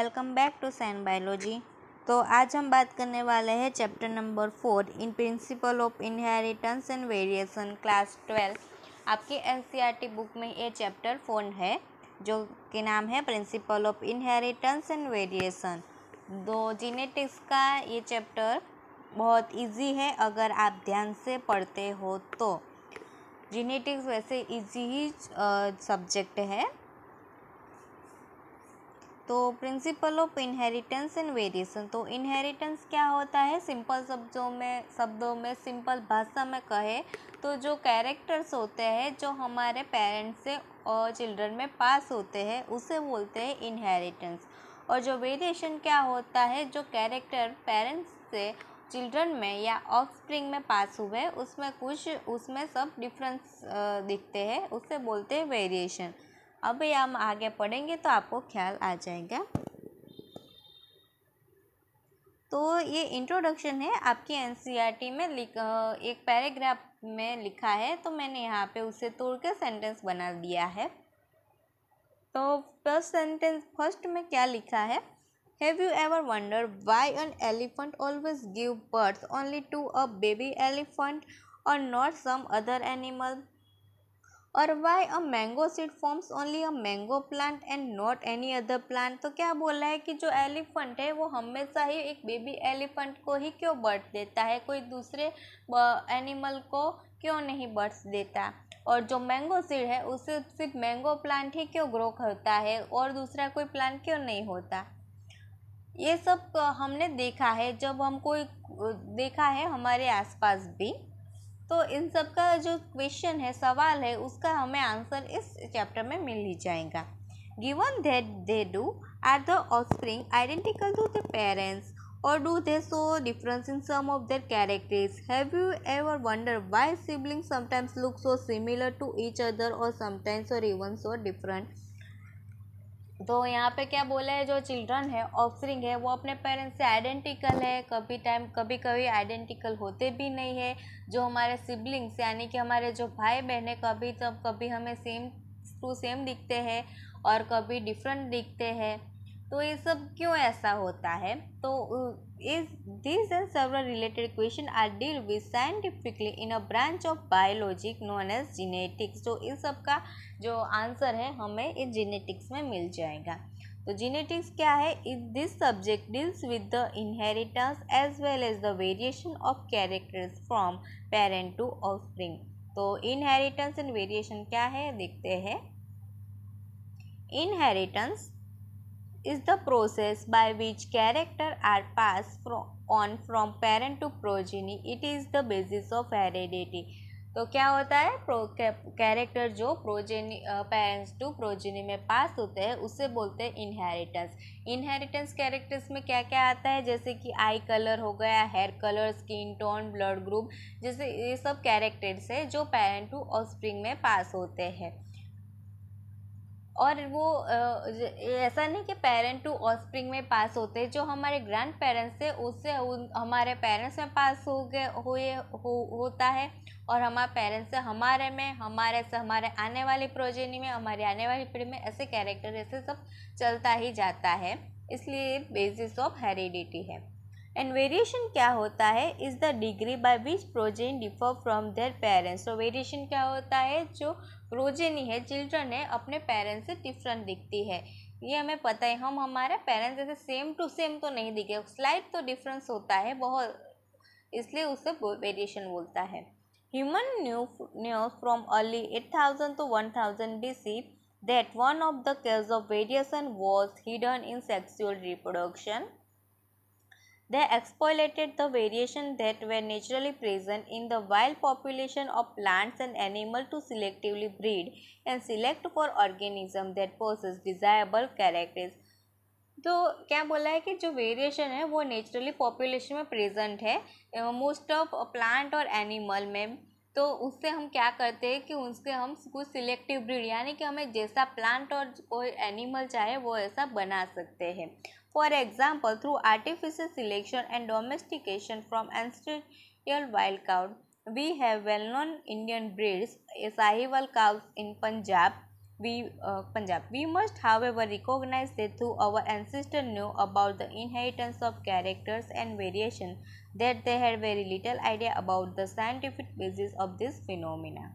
Welcome back to sign biology तो आज हम बात करने वाले हैं chapter number four in principle of inheritance and variation class twelve आपकी एन बुक में ये चैप्टर फोन है जो के नाम है principle of inheritance and variation दो जीनेटिक्स का ये चैप्टर बहुत इजी है अगर आप ध्यान से पढ़ते हो तो जीनेटिक्स वैसे इजी ही सब्जेक्ट है तो principle of inheritance and variation तो इनहेरिटेंस क्या होता है सिंपल शब्दों में शब्दों में सिंपल भाषा में कहे तो जो कैरेक्टर्स होते हैं जो हमारे पेरेंट्स से और चिल्ड्रन में पास होते हैं उसे बोलते हैं इनहेरिटेंस और जो वेरिएशन क्या होता है जो कैरेक्टर पेरेंट्स से चिल्ड्रन में या ऑफस्प्रिंग में पास हुए उसमें कुछ उसमें सब डिफरेंस दिखते हैं उसे बोलते हैं वेरिएशन अभी हम आगे पढ़ेंगे तो आपको ख्याल आ जाएगा तो ये इंट्रोडक्शन है आपकी एनसीईआरटी e में लिख एक पैराग्राफ में लिखा है तो मैंने यहाँ पे उसे तोड़ कर सेंटेंस बना दिया है तो फर्स्ट सेंटेंस फर्स्ट में क्या लिखा है have you ever wonder why an elephant always give birth only to a baby elephant और नॉट सम अदर एनिमल और why a mango seed forms only a mango plant and not any other plant तो क्या बोला है कि जो elephant है वो हमेशा ही एक बेबी एलिफेंट को ही क्यों बर्थ देता है कोई दूसरे एनिमल को क्यों नहीं बर्थ देता और जो मैंगो सीड है उसे सिर्फ मैंगो प्लांट ही क्यों ग्रो करता है और दूसरा कोई प्लांट क्यों नहीं होता ये सब हमने देखा है जब हम कोई देखा है हमारे आसपास भी तो इन सब का जो क्वेश्चन है सवाल है उसका हमें आंसर इस चैप्टर में मिल ही जाएगा given that they do are the offspring identical to the parents और do they so difference in some of their characters have you ever wonder why sibling sometimes look so similar to each other और sometimes और even so different तो यहाँ पे क्या बोला है जो चिल्ड्रन है ऑफसरिंग है वो अपने पेरेंट्स से आइडेंटिकल है कभी टाइम कभी कभी आइडेंटिकल होते भी नहीं है जो हमारे सिबलिंग्स यानी कि हमारे जो भाई बहन है कभी तो कभी हमें सेम टू सेम दिखते हैं और कभी डिफरेंट दिखते हैं तो ये सब क्यों ऐसा होता है तो is these and several related question are deal with scientifically in a branch of biology known as genetics so इन सब का जो answer है हमें इस genetics में मिल जाएगा तो genetics क्या है this subject deals with the inheritance as well as the variation of characters from parent to offspring तो inheritance and variation क्या है देखते हैं inheritance is the process by which character are passed from, on from parent to progeny. It is the basis of heredity. तो क्या होता है प्रो कैरेक्टर जो प्रोजेनी पेरेंट्स टू प्रोजेनी में पास होते हैं उसे बोलते हैं इनहेरिटेंस इनहेरिटेंस कैरेक्टर्स में क्या क्या आता है जैसे कि आई कलर हो गया hair colour skin tone blood group जैसे ये सब कैरेक्टर्स है जो पेरेंट टू ऑफ में पास होते हैं और वो ऐसा नहीं कि पेरेंट टू ऑस्प्रिंग में पास होते जो हमारे ग्रैंड पेरेंट्स थे उससे उन हमारे पेरेंट्स में पास हो गए हुए हो, होता है और हमारे पेरेंट्स से हमारे में हमारे से हमारे आने वाली प्रोजेनी में हमारी आने वाली पीढ़ी में ऐसे कैरेक्टर ऐसे सब चलता ही जाता है इसलिए बेसिस ऑफ हेरिडिटी है एंड वेरिएशन क्या होता है is the degree by which progeny differ from their parents तो वेरिएशन क्या होता है जो नहीं है चिल्ड्रन है अपने पेरेंट्स से डिफरेंट दिखती है ये हमें पता है हम हमारे पेरेंट्स जैसे सेम टू सेम तो नहीं दिखे स्लाइट तो डिफरेंस होता है बहुत इसलिए उसे वेरिएशन बोलता है human knew news from early eight thousand to one thousand B C that one of the causes of variation was hidden in sexual reproduction They exploited the variation that were naturally present in the wild population of plants and animal to selectively breed and select for organism that possess desirable characters तो क्या बोला है कि जो variation है वो naturally population में present है मोस्ट ऑफ प्लांट और एनिमल में तो उससे हम क्या करते हैं कि उनसे हम कुछ सिलेक्टिव ब्रीड यानी कि हमें जैसा प्लांट और कोई एनिमल चाहे वो ऐसा बना सकते हैं For example, through artificial selection and domestication from ancestral wild cow, we have well-known Indian breeds, Sahiwal cows in Punjab, we uh, Punjab. We must, however, recognize that through our ancestors knew about the inheritance of characters and variation, that they had very little idea about the scientific basis of this phenomena.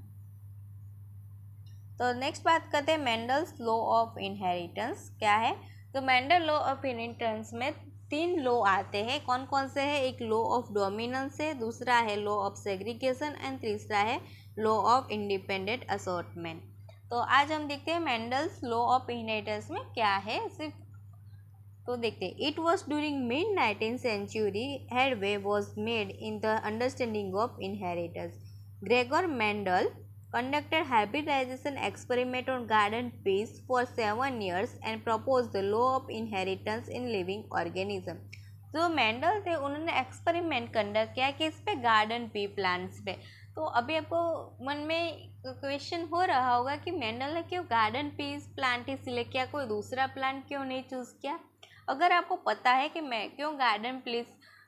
तो next बात करते हैं Mendel's law of inheritance क्या है तो Mendel law of इनिटेंस में तीन law आते हैं कौन कौन से है एक लॉ ऑफ डोमिनेंस है दूसरा है लॉ ऑफ सेग्रीगेशन एंड तीसरा है लॉ ऑफ इंडिपेंडेंट असॉटमेंट तो आज हम देखते हैं मैंडल्स लॉ ऑफ इनिटेंस में क्या है सिर्फ तो देखते हैं it was during mid nineteen century headway was made in the understanding of inheritance Gregor Mendel conducted hybridization experiment on garden peas for 7 years and proposed the law of inheritance in living organism. जो Mendel थे उन्होंने experiment conduct किया कि इस पे garden pea plants पे तो अभी आपको मन में क्वेश्चन हो रहा होगा कि मैंडल ने क्यों गार्डन पीस प्लांट ही सिलेक्ट किया कोई दूसरा प्लांट क्यों नहीं चूज़ किया अगर आपको पता है कि मैं क्यों garden peas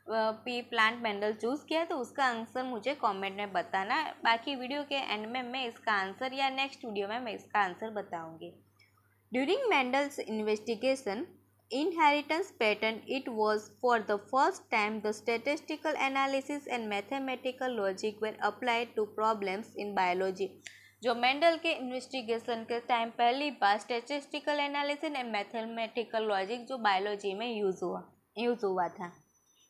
pea plant Mendel choose किया है तो उसका आंसर मुझे कमेंट में बताना बाकी वीडियो के एंड में मैं इसका आंसर या नेक्स्ट वीडियो में मैं इसका आंसर बताऊंगी during Mendel's investigation inheritance pattern it was for the first time the statistical analysis and mathematical logic were applied to problems in biology जो मेंडल के इन्वेस्टिगेशन के टाइम पहली बार statistical analysis and mathematical logic जो biology में use हुआ use हुआ था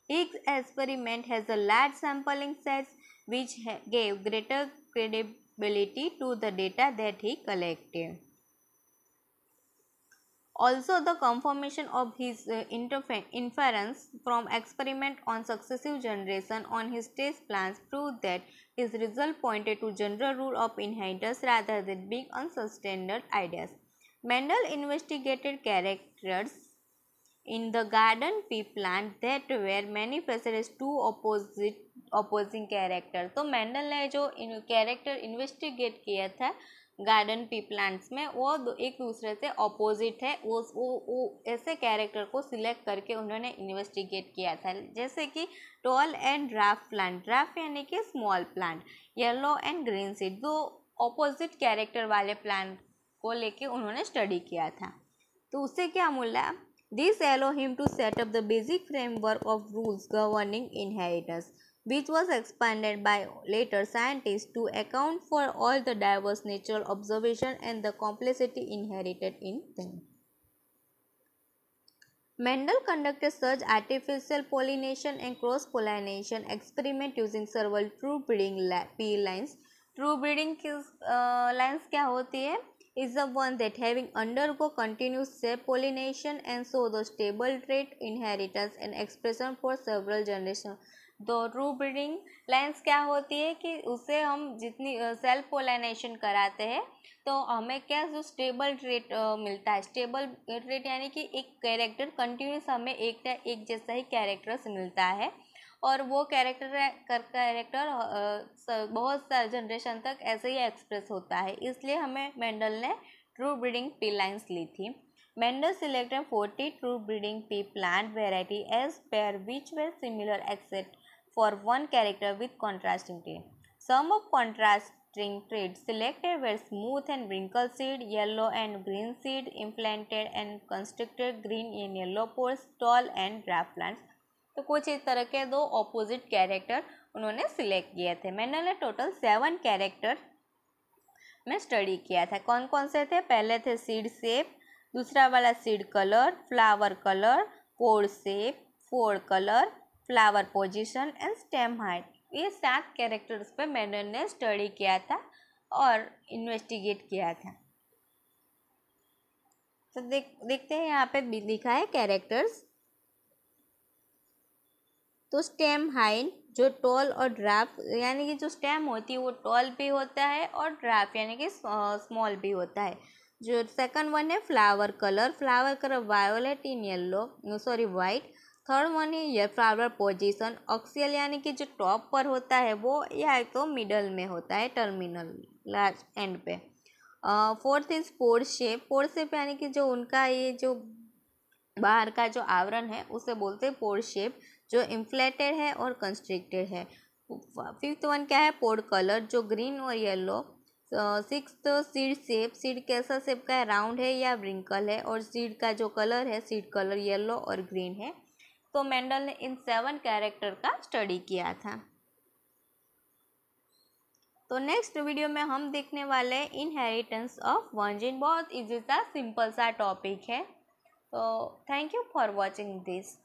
Each experiment has a large sampling size which gave greater credibility to the data that he collected. Also, the confirmation of his uh, inference from experiment on successive generation on his test plans proved that his result pointed to general rule of inheritance rather than being unsustained ideas. Mendel investigated characters In the garden we plant that where many as two opposite opposing character. तो Mendel ने जो character investigate किया था garden pea plants में वो एक दूसरे से ऑपोजिट है वो वो वो ऐसे कैरेक्टर को सिलेक्ट करके उन्होंने इन्वेस्टिगेट किया था जैसे कि tall and dwarf plant dwarf यानी कि small plant yellow and green seed दो ऑपोजिट कैरेक्टर वाले प्लांट को लेके उन्होंने स्टडी किया था तो उससे क्या मिला This allowed him to set up the basic framework of rules governing inheritance, which was expanded by later scientists to account for all the diverse natural observation and the complexity inherited in them. Mendel conducted such artificial pollination and cross-pollination experiment using several true breeding pea lines. True breeding uh, lines is the one that having undergo continuous self pollination and so the stable trait inheritance and expression for several generations. तो रू breeding lines क्या होती है कि उसे हम जितनी self pollination कराते हैं तो हमें क्या जो स्टेबल ट्रेट मिलता है स्टेबल ट्रेट यानी कि एक कैरेक्टर कंटिन्यूस हमें एक एक जैसा ही कैरेक्टर्स मिलता है और वो कैरेक्टर कर कैरेक्टर बहुत सारे जनरेशन तक ऐसे ही एक्सप्रेस होता है इसलिए हमें मैंडल ने ट्रू ब्रीडिंग पी लाइन्स ली थी Mendel selected forty true breeding pea plant variety as pair which were similar except for one character with contrasting trait some of contrasting trait selected were smooth and wrinkled seed yellow and green seed inflated and constricted green in yellow pods tall and dwarf plants तो कुछ इस तरह के दो opposite character उन्होंने select किए थे मैंने टोटल सेवन कैरेक्टर में स्टडी किया था कौन कौन से थे पहले थे सीड सेप दूसरा वाला seed colour flower colour pod shape pod colour flower position and stem height ये सात कैरेक्टर्स पे मैंने ने स्टडी किया था और इन्वेस्टिगेट किया था तो देख देखते हैं यहाँ पे लिखा है कैरेक्टर्स तो स्टेम हाइन जो टॉल और ड्राफ्ट यानी कि जो स्टेम होती है वो टॉल भी होता है और ड्राफ्ट यानी कि स्मॉल भी होता है जो सेकंड वन है flower colour flower colour violet in yellow sorry white third one है ये फ्लावर पोजीशन ऑक्सियल यानी कि जो टॉप पर होता है वो या तो मिडल में होता है टर्मिनल लास्ट एंड पे fourth is pod shape pod shape यानी कि जो उनका ये जो बाहर का जो आवरण है उसे बोलते हैं पोर शेप जो इन्फ्लेटेड है और कंस्ट्रिक्टेड है फिफ्थ वन क्या है पोड कलर जो ग्रीन और yellow six seed shape seed कैसा सेप का है राउंड है या ब्रिंकल है और सीड का जो कलर है सीड कलर येलो और ग्रीन है तो मेंडल ने इन सेवन कैरेक्टर का स्टडी किया था तो नेक्स्ट वीडियो में हम देखने वाले इनहेरिटेंस ऑफ जिन बहुत इजी सा सिंपल सा टॉपिक है तो thank you for watching this